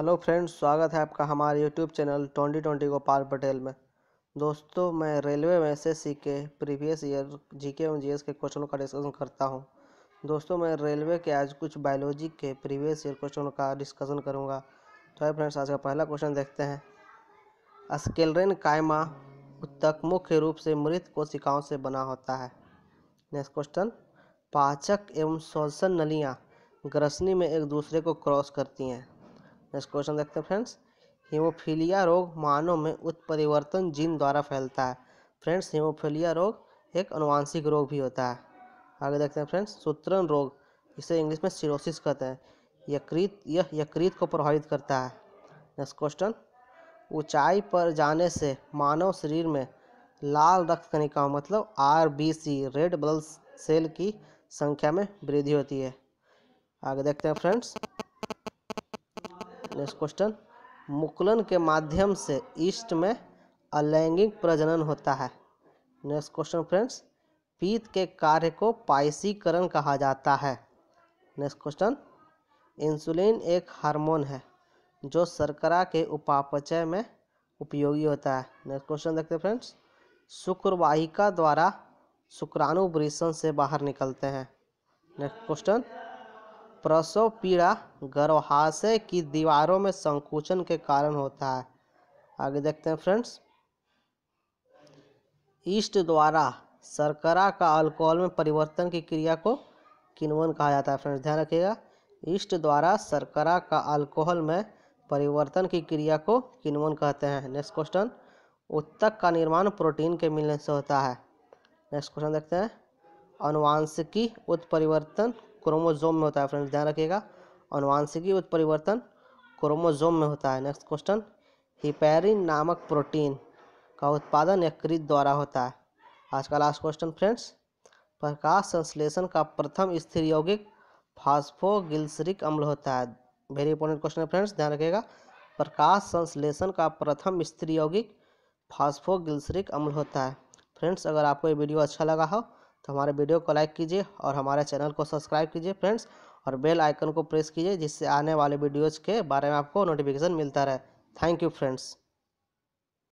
hello friends स्वागत है आपका हमारे YouTube channel twenty twenty Gopal Patel में दोस्तों मैं रेलवे में एस एस सी के प्रीवियस ईयर जी के एवं जी के क्वेश्चनों का डिस्कशन करता हूँ दोस्तों मैं रेलवे के आज कुछ बायोलॉजी के प्रीवियस ईयर क्वेश्चनों का डिस्कशन करूँगा तो है फ्रेंड्स आज का पहला क्वेश्चन देखते हैं अस्केलरेन कायमा उत्तक मुख्य रूप से मृत कोशिकाओं से बना होता है नेक्स्ट क्वेश्चन पाचक एवं श्वसन नलियाँ ग्रसनी में एक दूसरे को क्रॉस करती हैं नेक्स्ट क्वेश्चन देखते हैं फ्रेंड्स हीमोफीलिया रोग मानव में उत्परिवर्तन जीन द्वारा फैलता है फ्रेंड्स हीमोफीलिया रोग एक अनुवांशिक रोग भी होता है आगे देखते हैं फ्रेंड्स सूत्रण रोग इसे इंग्लिश में सिरोसिस कहते हैं यकृत यह यकृत को प्रभावित करता है नेक्स्ट क्वेश्चन ऊंचाई पर जाने से मानव शरीर में लाल रक्त कणिकाओं मतलब R B C red blood cell की संख्या में वृद्धि होती है आगे देखते हैं फ्रेंड्स नेक्स्ट क्वेश्चन मुकुलन के माध्यम से ईस्ट में अलैंगिक प्रजनन होता है नेक्स्ट क्वेश्चन फ्रेंड्स पीत के कार्य को पाइसीकरण कहा जाता है नेक्स्ट क्वेश्चन इंसुलिन एक हार्मोन है जो शर्करा के उपापचय में उपयोगी होता है नेक्स्ट क्वेश्चन देखते हैं फ्रेंड्स शुक्रवाहिका द्वारा शुक्राणु वृषण से बाहर निकलते हैं नेक्स्ट क्वेश्चन प्रसव पीड़ा गर्भाशय की दीवारों में संकुचन के कारण होता है आगे देखते हैं फ्रेंड्स ईस्ट द्वारा शर्करा का अल्कोहल में परिवर्तन की क्रिया को किनवन कहा जाता है फ्रेंड्स ध्यान रखिएगा ईस्ट द्वारा शर्करा का अल्कोहल में परिवर्तन की क्रिया को किनवन कहते हैं नेक्स्ट क्वेश्चन उत्तक का निर्माण प्रोटीन के मिलने से होता है नेक्स्ट क्वेश्चन देखते हैं अनुवांशिकी उत्परिवर्तन क्रोमोजोम में होता है फ्रेंड्स ध्यान रखिएगा अनुवांशिकी उत्परिवर्तन क्रोमोजोम में होता है नेक्स्ट क्वेश्चन हिपेरिन नामक प्रोटीन का उत्पादन यकृत द्वारा होता है आज का लास्ट क्वेश्चन फ्रेंड्स प्रकाश संश्लेषण का प्रथम स्थिर यौगिक फास्फोगिल्सरिक अम्ल होता है वेरी इंपॉर्टेंट क्वेश्चन है फ्रेंड्स ध्यान रखिएगा प्रकाश संश्लेषण का प्रथम स्त्री यौगिक फास्फोगिल्सरिक अम्ल होता है फ्रेंड्स अगर आपको ये वीडियो अच्छा लगा हो हमारे वीडियो को लाइक कीजिए और हमारे चैनल को सब्सक्राइब कीजिए फ्रेंड्स और बेल आइकन को प्रेस कीजिए जिससे आने वाले वीडियोज़ के बारे में आपको नोटिफिकेशन मिलता रहे थैंक यू फ्रेंड्स